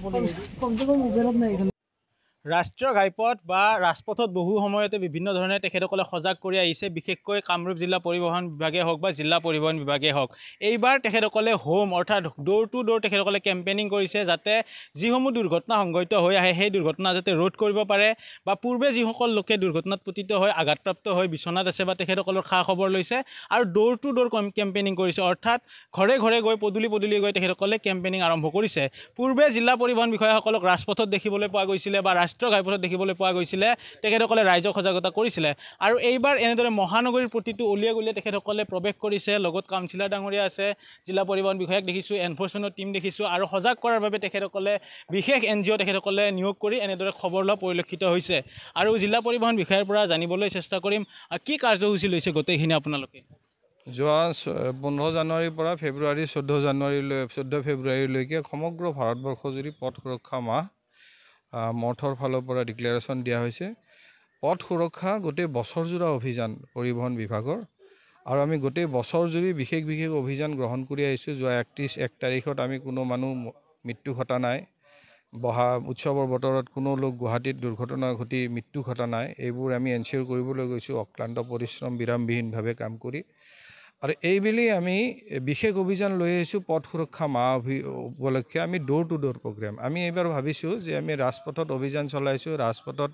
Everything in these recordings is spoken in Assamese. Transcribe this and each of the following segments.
Vamos, vamos, vamos ver o negro. ৰাষ্ট্ৰীয় ঘাইপথ বা ৰাজপথত বহু সময়তে বিভিন্ন ধৰণে তেখেতসকলে সজাগ কৰি আহিছে বিশেষকৈ কামৰূপ জিলা পৰিবহণ বিভাগে হওক বা জিলা পৰিবহণ বিভাগে হওক এইবাৰ তেখেতসকলে হোম অৰ্থাৎ ডোৰ টু ডোৰ তেখেতসকলে কেম্পেইনিং কৰিছে যাতে যিসমূহ দুৰ্ঘটনা সংঘটিত হৈ আহে সেই দুৰ্ঘটনা যাতে ৰোধ কৰিব পাৰে বা পূৰ্বে যিসকল লোকে দুৰ্ঘটনাত পতিত হৈ আঘাতপ্ৰাপ্ত হৈ বিচনাত আছে বা তেখেতসকলৰ খা খবৰ লৈছে আৰু ডোৰ টু ডোৰ কেম্পেইনিং কৰিছে অৰ্থাৎ ঘৰে ঘৰে গৈ পদূলি পদূলি গৈ তেখেতসকলে কেম্পেইনিং আৰম্ভ কৰিছে পূৰ্বে জিলা পৰিবহণ বিষয়াসকলক ৰাজপথত দেখিবলৈ পোৱা গৈছিলে বা ৰাষ্ট্ৰীয় ঘাইপথত দেখিবলৈ পোৱা গৈছিলে তেখেতসকলে ৰাইজক সজাগতা কৰিছিলে আৰু এইবাৰ এনেদৰে মহানগৰীৰ প্ৰতিটো উলিয়াই গুলিয়াই তেখেতসকলে প্ৰৱেশ কৰিছে লগত কাউঞ্চিলাৰ ডাঙৰীয়া আছে জিলা পৰিবহণ বিষয়াক দেখিছোঁ এনফৰ্চমেণ্টৰ টীম দেখিছোঁ আৰু সজাগ কৰাৰ বাবে তেখেতসকলে বিশেষ এন জি অ' তেখেতসকলে নিয়োগ কৰি এনেদৰে খবৰ লোৱা পৰিলক্ষিত হৈছে আৰু জিলা পৰিবহণ বিষয়াৰ পৰা জানিবলৈ চেষ্টা কৰিম কি কাৰ্যসূচী লৈছে গোটেইখিনি আপোনালোকে যোৱা পোন্ধৰ জানুৱাৰীৰ পৰা ফেব্ৰুৱাৰী চৈধ্য জানুৱাৰীলৈ চৈধ্য ফেব্ৰুৱাৰীলৈকে সমগ্ৰ ভাৰতবৰ্ষজুৰি পথ সুৰক্ষা মাহ মৰ্থৰ ফালৰ পৰা ডিক্লেৰেশ্যন দিয়া হৈছে পথ সুৰক্ষা গোটেই বছৰজোৰা অভিযান পৰিবহণ বিভাগৰ আৰু আমি গোটেই বছৰজুৰি বিশেষ বিশেষ অভিযান গ্ৰহণ কৰি আহিছোঁ যোৱা একত্ৰিছ এক তাৰিখত আমি কোনো মানুহ মৃত্যু ঘটা নাই বহা উৎসৱৰ বতৰত কোনো লোক গুৱাহাটীত দুৰ্ঘটনা ঘটি মৃত্যু ঘটা নাই এইবোৰ আমি এনচিয়'ৰ কৰিবলৈ গৈছোঁ অক্লান্ত পৰিশ্ৰম বিৰামবিহীনভাৱে কাম কৰি আৰু এইবুলি আমি বিশেষ অভিযান লৈ আহিছোঁ পথ সুৰক্ষা মাহ অভি উপলক্ষে আমি ড'ৰ টু ড'ৰ প্ৰগ্ৰেম আমি এইবাৰ ভাবিছোঁ যে আমি ৰাজপথত অভিযান চলাইছোঁ ৰাজপথত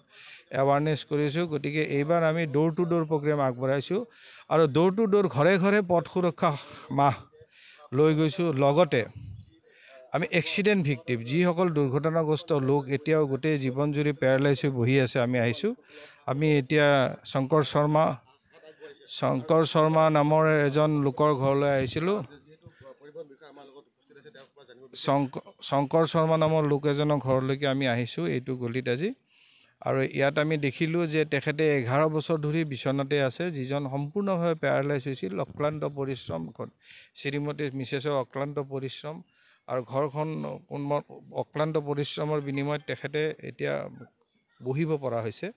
এৱাৰনেছ কৰিছোঁ গতিকে এইবাৰ আমি ড'ৰ টু ড'ৰ প্ৰগ্ৰেম আগবঢ়াইছোঁ আৰু ডোৰ টু ডোৰ ঘৰে ঘৰে পথ সুৰক্ষা মাহ লৈ গৈছোঁ লগতে আমি এক্সিডেণ্ট ভিক্টিভ যিসকল দুৰ্ঘটনাগ্ৰস্ত লোক এতিয়াও গোটেই জীৱন জুৰি পেৰালাইছ হৈ বহি আছে আমি আহিছোঁ আমি এতিয়া শংকৰ শৰ্মা শংকৰ শৰ্মা নামৰ এজন লোকৰ ঘৰলৈ আহিছিলোঁ শংকৰ শংকৰ শৰ্মা নামৰ লোক এজনৰ ঘৰলৈকে আমি আহিছোঁ এইটো গলিত আজি আৰু ইয়াত আমি দেখিলোঁ যে তেখেতে এঘাৰ বছৰ ধৰি বিচনাতে আছে যিজন সম্পূৰ্ণভাৱে পেৰালাইজ হৈছিল অক্লান্ত পৰিশ্ৰম শ্ৰীমতী মিছেছৰ অক্লান্ত পৰিশ্ৰম আৰু ঘৰখন অক্লান্ত পৰিশ্ৰমৰ বিনিময়ত তেখেতে এতিয়া বহিব পৰা হৈছে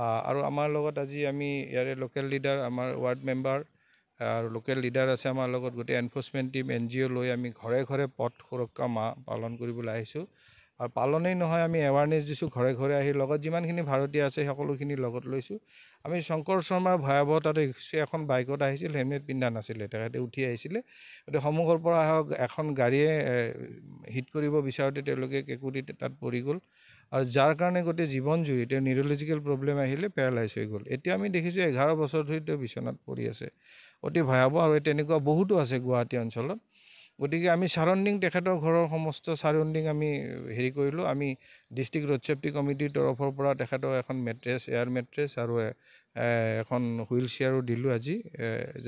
আৰু আমাৰ লগত আজি আমি ইয়াৰে লোকেল লিডাৰ আমাৰ ৱাৰ্ড মেম্বাৰ আৰু লোকেল লিডাৰ আছে আমাৰ লগত গোটেই enforcement team N G O' লৈ আমি ঘৰে ঘৰে পথ সুৰক্ষা মাহ পালন কৰিবলৈ আহিছোঁ আৰু পালনেই নহয় আমি এৱাৰনেছ দিছোঁ ঘৰে ঘৰে আহি লগত যিমানখিনি ভাৰতীয় আছে সকলোখিনি লগত লৈছোঁ আমি শংকৰ শৰ্মাৰ ভয়াৱহ তাত এখন বাইকত আহিছিল হেলমেট পিন্ধা নাছিলে তেখেতে উঠি আহিছিলে গতিকে সন্মুখৰ পৰা আহক এখন গাড়ীয়ে হিট কৰিব বিচাৰোঁতে তেওঁলোকে কেঁকুৰি তাত পৰি গ'ল আৰু যাৰ কাৰণে গোটেই জীৱনজুৰি তেওঁ নিউৰলজিকেল প্ৰব্লেম আহিলে পেৰালাইজ হৈ গ'ল এতিয়া আমি দেখিছোঁ এঘাৰ বছৰ ধৰি তেওঁ বিচনাত পৰি আছে অতি ভয়াৱহ আৰু তেনেকুৱা বহুতো আছে গুৱাহাটী অঞ্চলত গতিকে আমি চাৰাউণ্ডিং তেখেতৰ ঘৰৰ সমস্ত চাৰাউণ্ডিং আমি হেৰি কৰিলোঁ আমি ডিষ্ট্ৰিক্ট ৰোড ছেফটি কমিটিৰ তৰফৰ পৰা তেখেতক এখন মেট্ৰেছ এয়াৰ মেট্ৰেছ আৰু এখন হুইল চেয়াৰো দিলোঁ আজি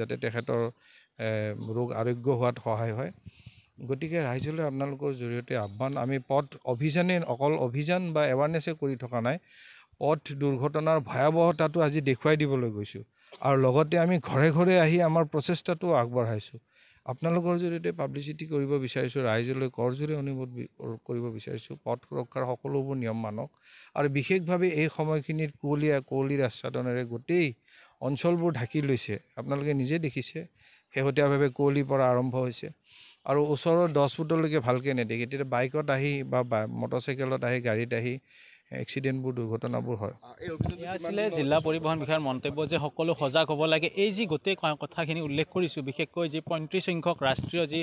যাতে তেখেতৰ ৰোগ আৰোগ্য হোৱাত সহায় হয় গতিকে ৰাইজলৈ আপোনালোকৰ জৰিয়তে আহ্বান আমি পথ অভিযানে অকল অভিযান বা এৱাৰনেছে কৰি থকা নাই পথ দুৰ্ঘটনাৰ ভয়াৱহতাটো আজি দেখুৱাই দিবলৈ গৈছোঁ আৰু লগতে আমি ঘৰে ঘৰে আহি আমাৰ প্ৰচেষ্টাটো আগবঢ়াইছোঁ আপোনালোকৰ জৰিয়তে পাব্লিচিটি কৰিব বিচাৰিছোঁ ৰাইজলৈ কৰজোৰে অনুভৱ কৰিব বিচাৰিছোঁ পথ সুৰক্ষাৰ সকলোবোৰ নিয়ম মানক আৰু বিশেষভাৱে এই সময়খিনিত কুঁৱলীয়া কুঁৱলীৰ আচ্ছাদনেৰে গোটেই অঞ্চলবোৰ ঢাকি লৈছে আপোনালোকে নিজে দেখিছে শেহতীয়াভাৱে কুঁৱলীৰ পৰা আৰম্ভ হৈছে আৰু ওচৰৰ দহ ফুটলৈকে ভালকৈ নেদেখি তেতিয়া বাইকত আহি বা মটৰচাইকেলত আহি গাড়ীত আহি এক্সিডেণ্টবোৰ দুৰ্ঘটনাবোৰ হয় আছিলে জিলা পৰিবহণ বিষয়াৰ মন্তব্য যে সকলো সজাগ হ'ব লাগে এই যি গোটেই কথাখিনি উল্লেখ কৰিছোঁ বিশেষকৈ যি পঁয়ত্ৰিছ সংখ্যক ৰাষ্ট্ৰীয় যি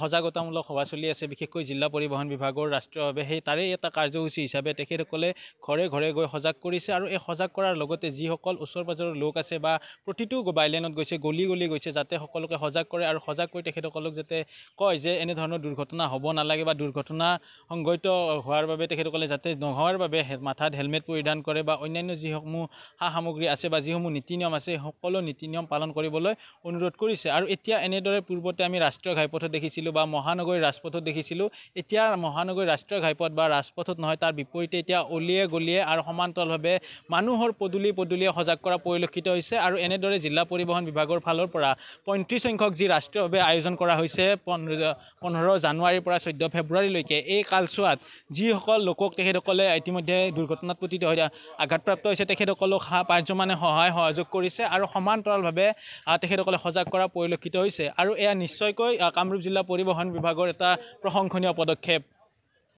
সজাগতামূলক সভা চলি আছে বিশেষকৈ জিলা পৰিবহণ বিভাগৰ ৰাষ্ট্ৰীয়ভাৱে সেই তাৰে এটা কাৰ্যসূচী হিচাপে তেখেতসকলে ঘৰে ঘৰে গৈ সজাগ কৰিছে আৰু এই সজাগ কৰাৰ লগতে যিসকল ওচৰ পাজৰৰ লোক আছে বা প্ৰতিটো বাইলেনত গৈছে গলি গলি গৈছে যাতে সকলোকে সজাগ কৰে আৰু সজাগ কৰি তেখেতসকলক যাতে কয় যে এনেধৰণৰ দুৰ্ঘটনা হ'ব নালাগে বা দুৰ্ঘটনা সংঘটিত হোৱাৰ বাবে তেখেতসকলে যাতে নোহোৱাৰ বাবে মাথাত হেলমেট পৰিধান কৰে বা অন্যান্য যিসমূহ সা সামগ্ৰী আছে বা যিসমূহ নীতি নিয়ম আছে সকলো নীতি নিয়ম পালন কৰিবলৈ অনুৰোধ কৰিছে আৰু এতিয়া এনেদৰে পূৰ্বতে আমি ৰাষ্ট্ৰীয় ঘাইপথত দেখিছিলোঁ বা মহানগৰী ৰাজপথত দেখিছিলোঁ এতিয়া মহানগৰী ৰাষ্ট্ৰীয় ঘাইপথ বা ৰাজপথত নহয় তাৰ বিপৰীতে এতিয়া অলিয়ে গলিয়ে আৰু সমান্তৰালভাৱে মানুহৰ পদূলি পদূলিয়ে সজাগ কৰা পৰিলক্ষিত হৈছে আৰু এনেদৰে জিলা পৰিবহণ বিভাগৰ ফালৰ পৰা পঁয়ত্ৰিছ সংখ্যক যি ৰাষ্ট্ৰীয়ভাৱে আয়োজন কৰা হৈছে পোন্ধৰ জানুৱাৰীৰ পৰা চৈধ্য ফেব্ৰুৱাৰীলৈকে এই কালচোৱাত যিসকল লোকক তেখেতসকলে ইতিমধ্যে যে দুৰ্ঘটনাত পতিত হয় আঘাতপ্ৰাপ্ত হয়েছে তেখেতসকলক পাঁচজনে সহায় সহযোগ কৰিছে আৰু সমান্তৰালভাৱে তেখেতসকলে সজাগ কৰা পৰিলক্ষিত হৈছে আৰু এয়া নিশ্চয়কৈ কামৰূপ জিলা পৰিবহণ বিভাগৰ এটা প্ৰশংসনীয় পদক্ষেপ